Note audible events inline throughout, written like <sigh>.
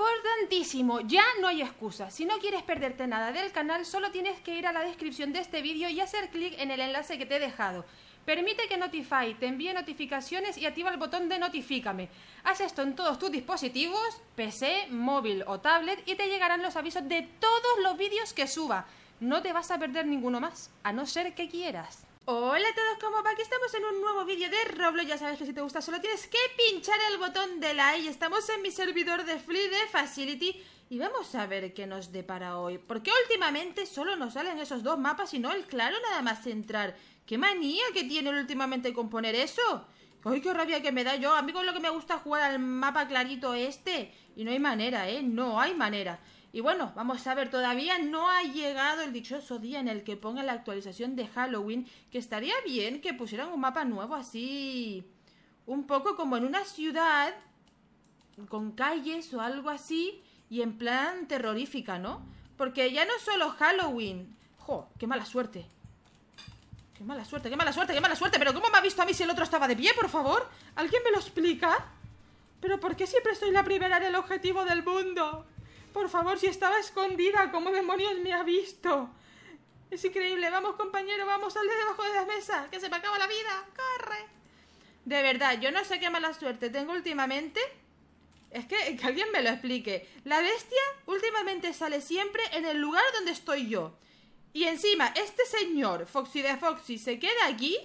Importantísimo, ya no hay excusa. Si no quieres perderte nada del canal, solo tienes que ir a la descripción de este vídeo y hacer clic en el enlace que te he dejado. Permite que Notify te envíe notificaciones y activa el botón de Notifícame. Haz esto en todos tus dispositivos, PC, móvil o tablet y te llegarán los avisos de todos los vídeos que suba. No te vas a perder ninguno más, a no ser que quieras. Hola a todos, ¿cómo va? Aquí estamos en un nuevo vídeo de Roblox Ya sabes que si te gusta solo tienes que pinchar el botón de like Estamos en mi servidor de Free de Facility Y vamos a ver qué nos depara hoy Porque últimamente solo nos salen esos dos mapas y no el claro nada más entrar ¡Qué manía que tiene últimamente componer eso! ¡Ay, qué rabia que me da yo! A mí con lo que me gusta jugar al mapa clarito este Y no hay manera, ¿eh? No hay manera y bueno, vamos a ver, todavía no ha llegado el dichoso día en el que pongan la actualización de Halloween, que estaría bien que pusieran un mapa nuevo así, un poco como en una ciudad, con calles o algo así, y en plan terrorífica, ¿no? Porque ya no solo Halloween. ¡Jo! ¡Qué mala suerte! ¡Qué mala suerte, qué mala suerte, qué mala suerte! ¿Pero cómo me ha visto a mí si el otro estaba de pie, por favor? ¿Alguien me lo explica? ¿Pero por qué siempre estoy la primera en el objetivo del mundo? Por favor, si estaba escondida, ¿cómo demonios me ha visto? Es increíble. Vamos, compañero, vamos, sal de debajo de la mesa, que se me acaba la vida. ¡Corre! De verdad, yo no sé qué mala suerte tengo últimamente. Es que, que alguien me lo explique. La bestia últimamente sale siempre en el lugar donde estoy yo. Y encima, este señor, Foxy de Foxy, se queda aquí.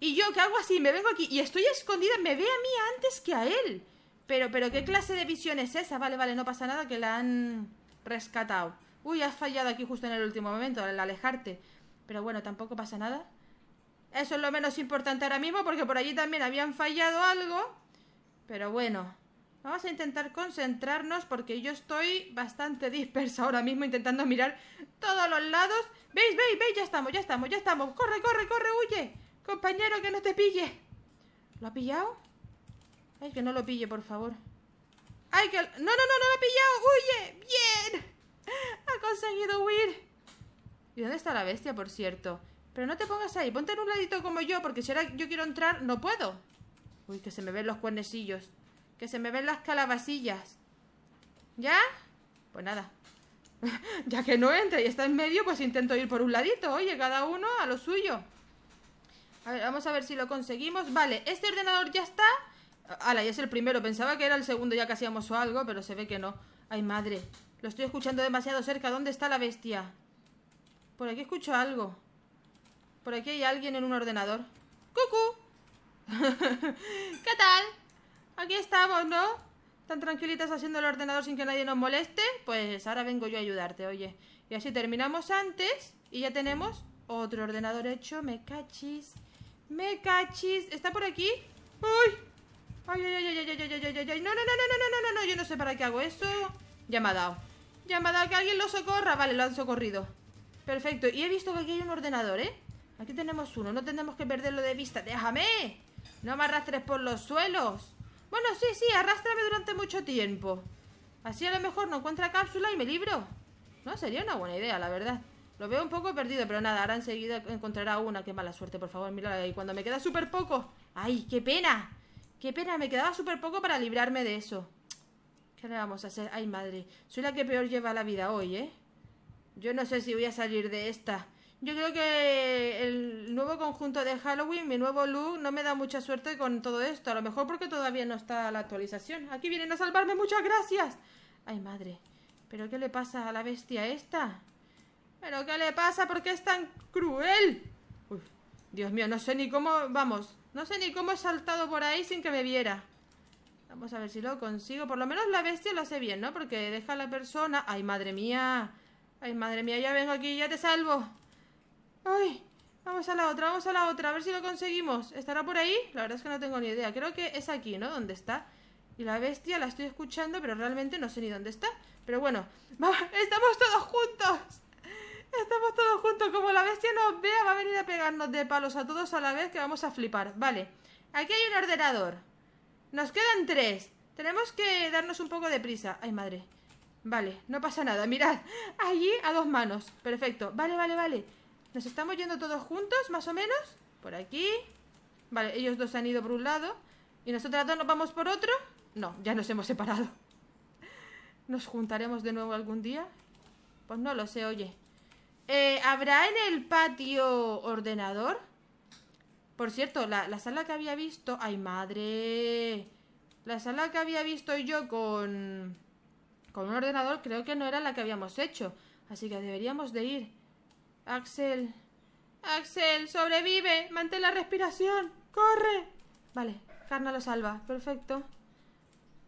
Y yo, que hago así? Me vengo aquí y estoy escondida. Me ve a mí antes que a él. Pero, pero, ¿qué clase de visión es esa? Vale, vale, no pasa nada que la han rescatado. Uy, has fallado aquí justo en el último momento, al alejarte. Pero bueno, tampoco pasa nada. Eso es lo menos importante ahora mismo, porque por allí también habían fallado algo. Pero bueno, vamos a intentar concentrarnos, porque yo estoy bastante <laughs> dispersa ahora mismo, intentando mirar todos los lados. ¿Veis, veis, veis? Ya estamos, ya estamos, ya estamos. ¡Corre, corre, corre, huye! Compañero, que no te pille. ¿Lo ha pillado? Ay, que no lo pille, por favor. ¡Ay, que... ¡No, no, no, no lo he pillado! ¡Huye! ¡Bien! ¡Ha conseguido huir! ¿Y dónde está la bestia, por cierto? Pero no te pongas ahí, ponte en un ladito como yo, porque si ahora yo quiero entrar, no puedo. Uy, que se me ven los cuernecillos. Que se me ven las calabacillas. ¿Ya? Pues nada. <laughs> ya que no entra y está en medio, pues intento ir por un ladito. Oye, cada uno a lo suyo. A ver, vamos a ver si lo conseguimos. Vale, este ordenador ya está. Ala, ya es el primero. Pensaba que era el segundo ya que hacíamos algo, pero se ve que no. Ay, madre. Lo estoy escuchando demasiado cerca. ¿Dónde está la bestia? Por aquí escucho algo. Por aquí hay alguien en un ordenador. ¡Cucu! <laughs> ¿Qué tal? Aquí estamos, ¿no? Tan tranquilitas haciendo el ordenador sin que nadie nos moleste. Pues ahora vengo yo a ayudarte, oye. Y así terminamos antes y ya tenemos otro ordenador hecho. Me cachis. Me cachis. ¿Está por aquí? ¡Uy! Ay, ay, ay, ay, ay, ay, ay, No, no, no, no, no, no, no, yo no sé para qué hago eso. Ya me ha dado. Ya me ha dado que alguien lo socorra. Vale, lo han socorrido. Perfecto. Y he visto que aquí hay un ordenador, ¿eh? Aquí tenemos uno. No tenemos que perderlo de vista. ¡Déjame! No me arrastres por los suelos. Bueno, sí, sí, arrástrame durante mucho tiempo. Así a lo mejor no encuentra cápsula y me libro. No, sería una buena idea, la verdad. Lo veo un poco perdido, pero nada, ahora enseguida encontrará una. Qué mala suerte, por favor, mírala ahí. Cuando me queda súper poco. ¡Ay, qué pena! Qué pena, me quedaba súper poco para librarme de eso. ¿Qué le vamos a hacer? Ay, madre. Soy la que peor lleva la vida hoy, ¿eh? Yo no sé si voy a salir de esta. Yo creo que el nuevo conjunto de Halloween, mi nuevo look, no me da mucha suerte con todo esto. A lo mejor porque todavía no está la actualización. Aquí vienen a salvarme, muchas gracias. Ay, madre. ¿Pero qué le pasa a la bestia esta? ¿Pero qué le pasa? ¿Por qué es tan cruel? Dios mío, no sé ni cómo... Vamos, no sé ni cómo he saltado por ahí sin que me viera. Vamos a ver si lo consigo. Por lo menos la bestia lo hace bien, ¿no? Porque deja a la persona... ¡Ay, madre mía! ¡Ay, madre mía! Ya vengo aquí, ya te salvo. ¡Ay! Vamos a la otra, vamos a la otra. A ver si lo conseguimos. ¿Estará por ahí? La verdad es que no tengo ni idea. Creo que es aquí, ¿no? ¿Dónde está? Y la bestia la estoy escuchando, pero realmente no sé ni dónde está. Pero bueno, <laughs> ¡Vamos! ¡Estamos todos juntos! Estamos todos juntos, como la bestia nos vea, va a venir a pegarnos de palos a todos a la vez que vamos a flipar. Vale, aquí hay un ordenador. Nos quedan tres. Tenemos que darnos un poco de prisa. Ay, madre. Vale, no pasa nada, mirad. <laughs> Allí a dos manos. Perfecto. Vale, vale, vale. Nos estamos yendo todos juntos, más o menos. Por aquí. Vale, ellos dos han ido por un lado. ¿Y nosotras dos nos vamos por otro? No, ya nos hemos separado. <laughs> ¿Nos juntaremos de nuevo algún día? Pues no lo sé, oye. Eh, ¿Habrá en el patio ordenador? Por cierto, la, sala que había visto... ¡Ay, madre! La sala que había visto yo con... Con un ordenador creo que no era la que habíamos hecho. Así que deberíamos de ir. Axel... Axel, sobrevive. Mantén la respiración. Corre. Vale, Carna lo salva. Perfecto.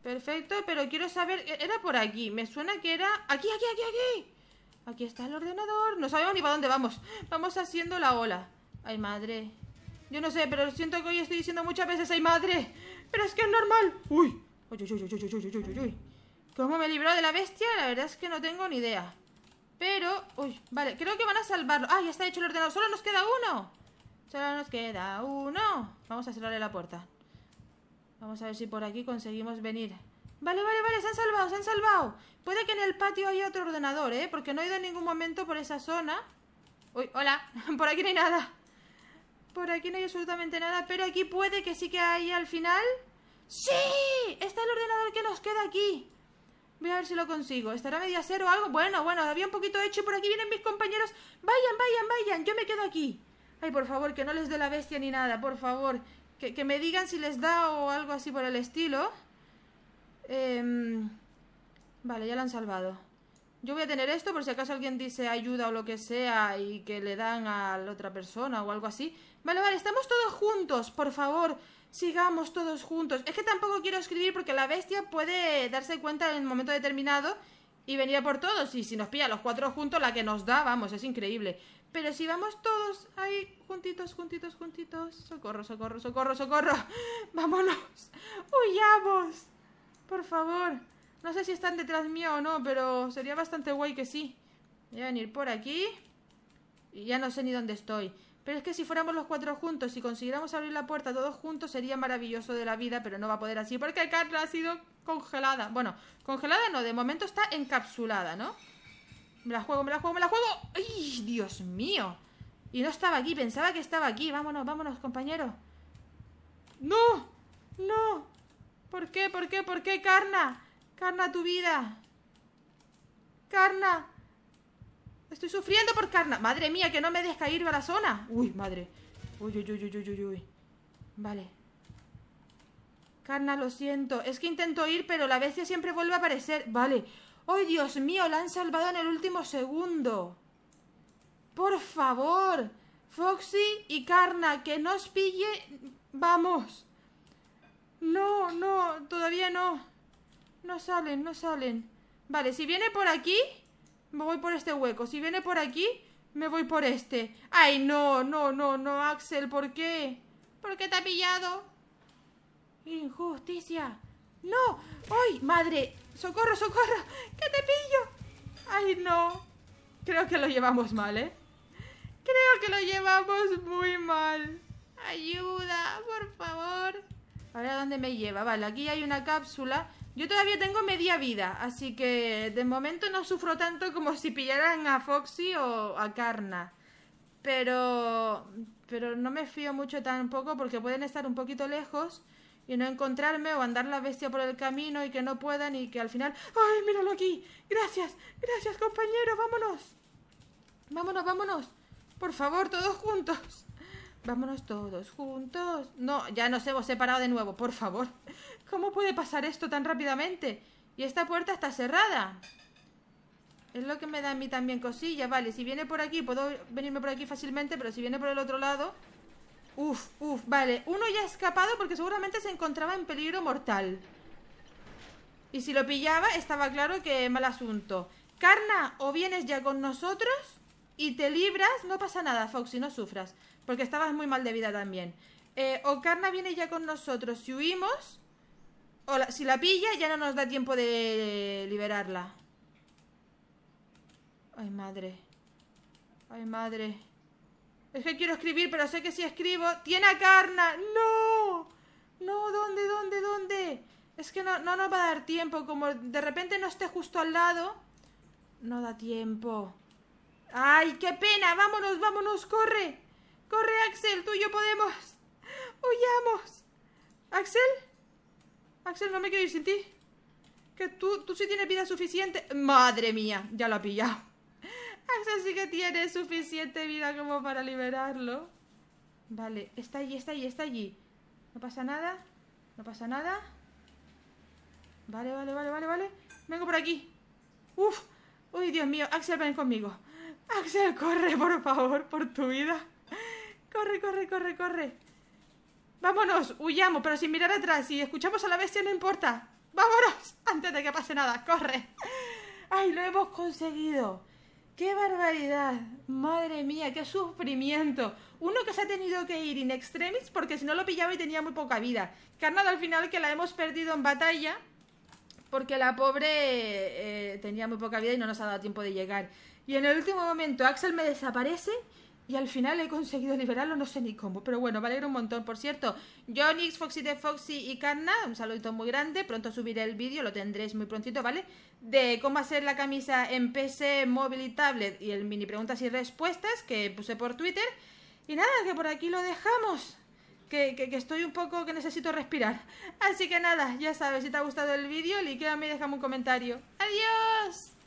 Perfecto, pero quiero saber... ¿e-, era por aquí. Me suena que era... ¡Aquí, aquí, aquí, aquí! Aquí está el ordenador. No sabemos ni para dónde vamos. Vamos haciendo la ola. Ay, madre. Yo no sé, pero siento que hoy estoy diciendo muchas veces ay, madre. Pero es que es normal. Uy. Uy, uy, uy, uy, uy, uy, ¿Cómo me libró de la bestia? La verdad es que no tengo ni idea. Pero... Uy, vale. Creo que van a salvarlo. Ah, ya está hecho el ordenador. Solo nos queda uno. Solo nos queda uno. Vamos a cerrarle la puerta. Vamos a ver si por aquí conseguimos venir. Vale, vale, vale, se han salvado, se han salvado. Puede que en el patio haya otro ordenador, ¿eh? Porque no he ido en ningún momento por esa zona. Uy, hola, <laughs> por aquí no hay nada. Por aquí no hay absolutamente nada, pero aquí puede que sí que haya al final. ¡Sí! Está el ordenador que nos queda aquí. Voy a ver si lo consigo. ¿Estará media cero o algo? Bueno, bueno, había un poquito hecho por aquí vienen mis compañeros. Vayan, vayan, vayan, yo me quedo aquí. Ay, por favor, que no les dé la bestia ni nada, por favor. Que, que me digan si les da o algo así por el estilo. Em, vale, ya la han salvado. Yo voy a tener esto por si acaso alguien dice ayuda o lo que sea y que le dan a la otra persona o algo así. Vale, vale, estamos todos juntos, por favor, sigamos todos juntos. Es que tampoco quiero escribir porque la bestia puede darse cuenta en un momento determinado y venir a por todos. Y si nos pilla los cuatro juntos, la que nos da, vamos, es increíble. Pero si vamos todos ahí, juntitos, juntitos, juntitos. Socorro, socorro, socorro, socorro. <laughs> Vámonos. Huyamos. Por favor. No sé si están detrás mío o no, pero sería bastante guay que sí. Voy a venir por aquí. Y ya no sé ni dónde estoy. Pero es que si fuéramos los cuatro juntos, y consiguiéramos abrir la puerta todos juntos, sería maravilloso de la vida, pero no va a poder así, porque Carla ha sido congelada. Bueno, congelada no, de momento está encapsulada, ¿no? Me la juego, me la juego, me la juego. ¡Ay, Dios mío! Y no estaba aquí, pensaba que estaba aquí. Vámonos, vámonos, compañero. ¡No! ¡No! ¿Por qué? ¿Por qué? ¿Por qué? Carna. Carna tu vida. Carna. Estoy sufriendo por Carna. Madre mía, que no me deja ir a la zona. Uy, madre. Uy, uy, uy, uy, uy, uy. Vale. Carna, lo siento. Es que intento ir, pero la bestia siempre vuelve a aparecer. Vale. ¡Ay, Dios mío! La han salvado en el último segundo. ¡Por favor! Foxy y Carna, que nos pille... ¡Vamos! todavía no. No salen, no salen. Vale, si viene por aquí, me voy por este hueco. Si viene por aquí, me voy por este. Ay, no, no, no, no, Axel, ¿por qué? ¿Por qué te ha pillado? Injusticia. ¡No! ¡Ay, madre! ¡Socorro, socorro! ¡Que te pillo! ¡Ay, no! Creo que lo llevamos mal, ¿eh? Creo que lo llevamos muy mal. Ayuda, por favor. A ver a dónde me lleva. Vale, aquí hay una cápsula. Yo todavía tengo media vida, así que de momento no sufro tanto como si pillaran a Foxy o a Carna. Pero, pero no me fío mucho tampoco porque pueden estar un poquito lejos y no encontrarme o andar la bestia por el camino y que no puedan y que al final... ¡Ay, míralo aquí! Gracias, gracias compañero, vámonos. Vámonos, vámonos. Por favor, todos juntos. Vámonos todos juntos. No, ya nos hemos separado de nuevo, por favor. ¿Cómo puede pasar esto tan rápidamente? Y esta puerta está cerrada. Es lo que me da a mí también cosilla. Vale, si viene por aquí, puedo venirme por aquí fácilmente, pero si viene por el otro lado... Uf, uf, vale. Uno ya ha escapado porque seguramente se encontraba en peligro mortal. Y si lo pillaba, estaba claro que mal asunto. Carna, o vienes ya con nosotros y te libras, no pasa nada, Foxy, no sufras. Porque estabas muy mal de vida también. Eh, o Carna viene ya con nosotros. Si huimos, o si la pilla, ya no nos da tiempo de liberarla. Ay, madre. Ay, madre. Es que quiero escribir, pero sé que si escribo... ¡Tiene a Carna! ¡No! No, ¿dónde, dónde, dónde? Es que no, no nos va a dar tiempo. Como de repente no esté justo al lado... No da tiempo. ¡Ay, qué pena! ¡Vámonos, vámonos! ¡Corre! ¡Corre, Axel! ¡Tú y yo podemos! ¡Huyamos! ¿Axel? Axel, no me quiero ir sin ti Que tú, tú sí tienes vida suficiente ¡Madre mía! Ya lo ha pillado Axel sí que tiene suficiente vida como para liberarlo Vale, está allí, está allí, está allí No pasa nada No pasa nada Vale, vale, vale, vale, vale Vengo por aquí ¡Uf! ¡Uy, Dios mío! Axel, ven conmigo Axel, corre, por favor, por tu vida Corre, corre, corre, corre. Vámonos, huyamos, pero sin mirar atrás. y escuchamos a la bestia, no importa. Vámonos, <laughs> antes de que pase nada. Corre. ¡Ay, lo hemos conseguido! ¡Qué barbaridad! ¡Madre mía, qué sufrimiento! Uno que se ha tenido que ir in extremis porque si no lo pillaba y tenía muy poca vida. Carnal al final que la hemos perdido en batalla porque la pobre eh, tenía muy poca vida y no nos ha dado tiempo de llegar. Y en el último momento Axel me desaparece y al final he conseguido liberarlo, no sé ni cómo. Pero bueno, vale un montón. Por cierto, Jonix, Foxy de Foxy y Carna, un saludito muy grande. Pronto subiré el vídeo, lo tendréis muy prontito, ¿vale? De cómo hacer la camisa en PC, móvil y tablet y el mini preguntas y respuestas que puse por Twitter. Y nada, que por aquí lo dejamos. Que, que, estoy un poco, que necesito respirar. Así que nada, ya sabes, si te ha gustado el vídeo, liqueame y déjame un comentario. ¡Adiós!